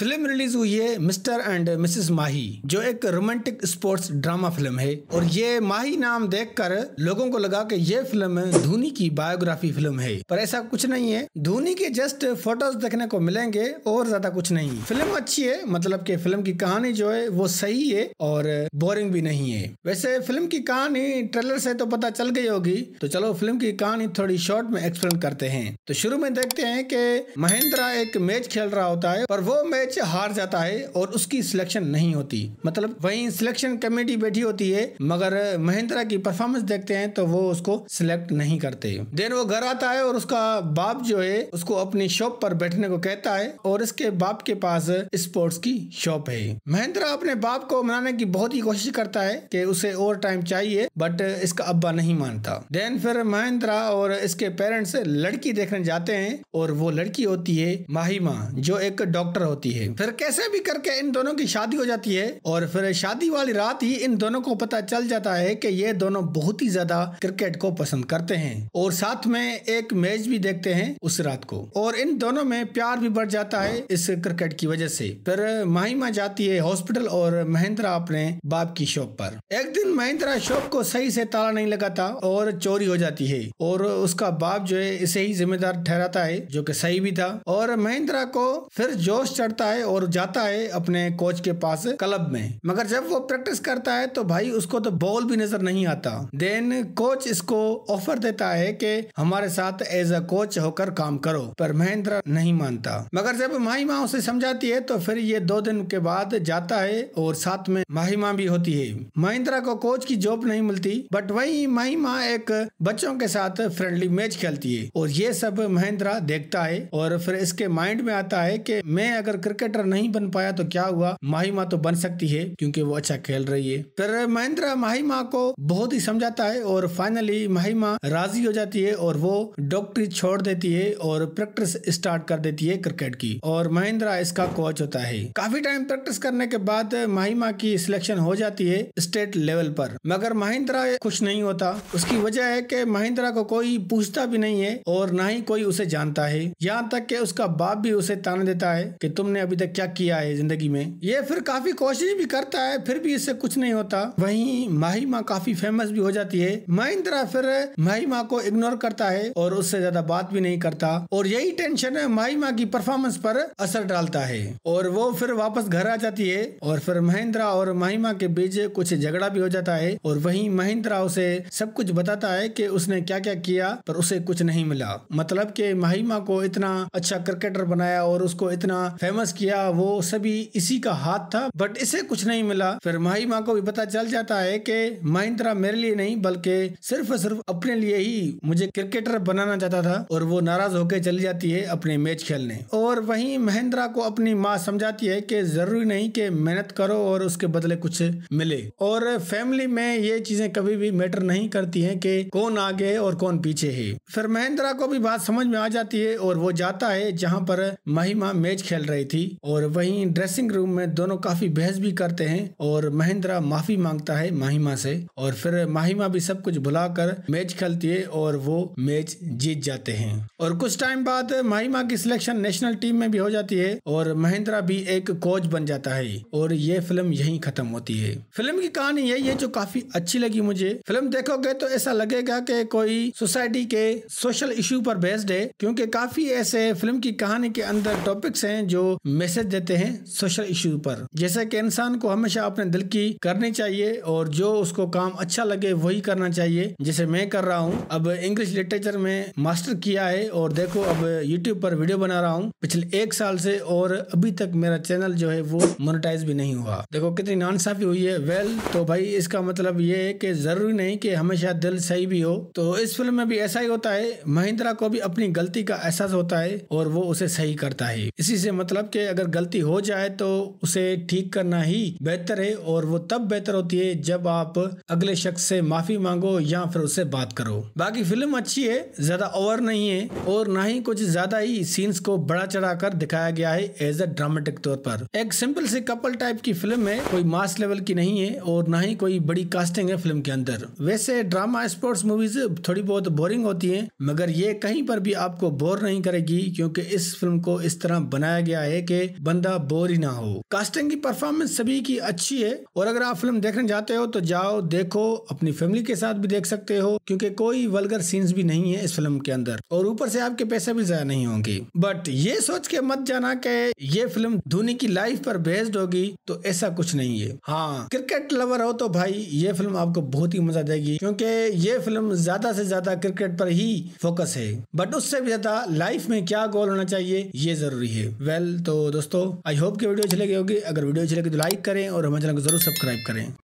Film release हुई है mister and Mrs माही जो एक रोमांटिक स्पोर्ट्स ड्रामा फिल्म है और ये माही नाम देखकर लोगों को लगा कि ये फिल्म धोनी की बायोग्राफी फिल्म है पर ऐसा कुछ नहीं है धोनी के जस्ट फोटोज देखने को मिलेंगे और ज्यादा कुछ नहीं फिल्म अच्छी है मतलब की फिल्म की कहानी जो है वो सही है और बोरिंग भी नहीं है वैसे फिल्म की कहानी ट्रेलर से तो पता चल गई होगी तो चलो फिल्म की कहानी थोड़ी शॉर्ट में एक्सप्लेन करते हैं तो शुरू में देखते हैं कि महेंद्रा एक मैच खेल रहा होता है पर वो मैच अध्यक्ष हार जाता है और उसकी सिलेक्शन नहीं होती मतलब वही सिलेक्शन कमेटी बैठी होती है मगर महिंद्रा की परफॉर्मेंस देखते हैं तो वो उसको सिलेक्ट नहीं करते देन वो घर आता है और उसका बाप जो है उसको अपनी शॉप पर बैठने को कहता है और इसके बाप के पास स्पोर्ट्स की शॉप है महिंद्रा अपने बाप को मनाने की बहुत ही कोशिश करता है कि उसे और टाइम चाहिए बट इसका अब्बा नहीं मानता देन फिर महिंद्रा और इसके पेरेंट्स लड़की देखने जाते हैं और वो लड़की होती है माहिमा जो एक डॉक्टर होती है है हम्म। फिर कैसे भी करके इन दोनों की शादी हो जाती है और फिर शादी वाली रात ही इन दोनों को पता चल जाता है कि ये दोनों बहुत ही ज्यादा क्रिकेट को पसंद करते हैं और साथ में एक मैच भी देखते हैं उस रात को और इन दोनों में प्यार भी बढ़ जाता है इस क्रिकेट की वजह से फिर माहिमा जाती है हॉस्पिटल और महिंद्रा अपने बाप की शॉप पर एक दिन महिंद्रा शॉप को सही से ताला नहीं लगाता और चोरी हो जाती है और उसका बाप जो है इसे ही जिम्मेदार ठहराता है जो की सही भी था और महिंद्रा को फिर जोश चढ़ता करता है और जाता है अपने कोच के पास क्लब में मगर जब वो प्रैक्टिस करता है तो भाई उसको तो बॉल भी नजर नहीं आता देन कोच इसको ऑफर देता है कि हमारे साथ एज अ कोच होकर काम करो पर महेंद्र नहीं मानता मगर जब माहिमा उसे समझाती है तो फिर ये दो दिन के बाद जाता है और साथ में माहिमा भी होती है महिंद्रा को कोच की जॉब नहीं मिलती बट वही महिमा एक बच्चों के साथ फ्रेंडली मैच खेलती है और ये सब महेंद्रा देखता है और फिर इसके माइंड में आता है कि मैं अगर क्रिकेटर नहीं बन पाया तो क्या हुआ माहिमा तो बन सकती है क्योंकि वो अच्छा खेल रही है पर तो महेंद्र माहिमा को बहुत ही समझाता है और फाइनली माहिमा राजी हो जाती है और वो डॉक्टरी छोड़ देती है और प्रैक्टिस स्टार्ट कर देती है क्रिकेट की और महेंद्र इसका कोच होता है काफी टाइम प्रैक्टिस करने के बाद माहिमा की सिलेक्शन हो जाती है स्टेट लेवल पर मगर महिंद्रा खुश नहीं होता उसकी वजह है कि महिंद्रा को कोई पूछता भी नहीं है और ना ही कोई उसे जानता है यहाँ तक कि उसका बाप भी उसे ताने देता है कि तुमने आपने अभी तक क्या किया है जिंदगी में ये फिर काफी कोशिश भी करता है फिर भी इससे कुछ नहीं होता वहीं माँ काफी फेमस भी हो जाती है महिंद्रा फिर माँ को इग्नोर करता है और उससे ज्यादा बात भी नहीं करता और यही टेंशन माँ की परफॉर्मेंस पर असर डालता है और वो फिर वापस घर आ जाती है और फिर महिंद्रा और महिमा के बीच कुछ झगड़ा भी हो जाता है और वहीं महिंद्रा उसे सब कुछ बताता है कि उसने क्या क्या किया पर उसे कुछ नहीं मिला मतलब कि महिमा को इतना अच्छा क्रिकेटर बनाया और उसको इतना फेमस प्रयास किया वो सभी इसी का हाथ था बट इसे कुछ नहीं मिला फिर माही माँ को भी पता चल जाता है कि महिंद्रा मेरे लिए नहीं बल्कि सिर्फ सिर्फ अपने लिए ही मुझे क्रिकेटर बनाना चाहता था और वो नाराज होकर चली जाती है अपने मैच खेलने और वहीं महिंद्रा को अपनी माँ समझाती है कि जरूरी नहीं कि मेहनत करो और उसके बदले कुछ मिले और फैमिली में ये चीजें कभी भी मैटर नहीं करती हैं कि कौन आगे है और कौन पीछे है फिर महिंद्रा को भी बात समझ में आ जाती है और वो जाता है जहाँ पर महिमा मैच खेल रही थी थी और वहीं ड्रेसिंग रूम में दोनों काफी बहस भी करते हैं और महिंद्रा माफी मांगता है माहिमा से और फिर माहिमा भी सब कुछ भुलाकर मैच खेलती है और वो मैच जीत जाते हैं और कुछ टाइम बाद माहिमा की सिलेक्शन नेशनल टीम में भी हो जाती है और महिंद्रा भी एक कोच बन जाता है और ये फिल्म यही खत्म होती है फिल्म की कहानी यही है जो काफी अच्छी लगी मुझे फिल्म देखोगे तो ऐसा लगेगा कि कोई सोसाइटी के सोशल इश्यू पर बेस्ड है क्योंकि काफी ऐसे फिल्म की कहानी के अंदर टॉपिक्स हैं जो मैसेज देते हैं सोशल इशू पर जैसा कि इंसान को हमेशा अपने दिल की करनी चाहिए और जो उसको काम अच्छा लगे वही करना चाहिए जैसे मैं कर रहा हूँ अब इंग्लिश लिटरेचर में मास्टर किया है और देखो अब यूट्यूब पर वीडियो बना रहा हूँ पिछले एक साल से और अभी तक मेरा चैनल जो है वो मोनिटाइज भी नहीं हुआ देखो कितनी नानसाफी हुई है वेल तो भाई इसका मतलब ये है कि जरूरी नहीं कि हमेशा दिल सही भी हो तो इस फिल्म में भी ऐसा ही होता है महिंद्रा को भी अपनी गलती का एहसास होता है और वो उसे सही करता है इसी से मतलब कि उसके अगर गलती हो जाए तो उसे ठीक करना ही बेहतर है और वो तब बेहतर होती है जब आप अगले शख्स से माफी मांगो या फिर उससे बात करो बाकी फिल्म अच्छी है ज्यादा ओवर नहीं है और ना ही कुछ ज्यादा ही सीन्स को बड़ा चढ़ाकर दिखाया गया है एज अ ड्रामेटिक तौर पर एक सिंपल से कपल टाइप की फिल्म है कोई मास लेवल की नहीं है और ना ही कोई बड़ी कास्टिंग है फिल्म के अंदर वैसे ड्रामा स्पोर्ट्स मूवीज थोड़ी बहुत बोरिंग होती है मगर ये कहीं पर भी आपको बोर नहीं करेगी क्योंकि इस फिल्म को इस तरह बनाया गया है करके बंदा बोर ही ना हो कास्टिंग की परफॉर्मेंस सभी की अच्छी है और अगर आप फिल्म देखने जाते हो तो जाओ देखो अपनी फैमिली के साथ भी देख सकते हो क्योंकि कोई वलगर सीन्स भी नहीं है इस फिल्म के अंदर और ऊपर से आपके पैसे भी जया नहीं होंगे बट ये सोच के मत जाना के ये फिल्म धोनी की लाइफ पर बेस्ड होगी तो ऐसा कुछ नहीं है हाँ क्रिकेट लवर हो तो भाई ये फिल्म आपको बहुत ही मजा देगी क्योंकि ये फिल्म ज्यादा से ज्यादा क्रिकेट पर ही फोकस है बट उससे भी ज्यादा लाइफ में क्या गोल होना चाहिए ये जरूरी है वेल well, तो तो दोस्तों आई होप कि वीडियो अच्छी लगी होगी अगर वीडियो अच्छी लगी तो लाइक करें और हमारे चैनल को जरूर सब्सक्राइब करें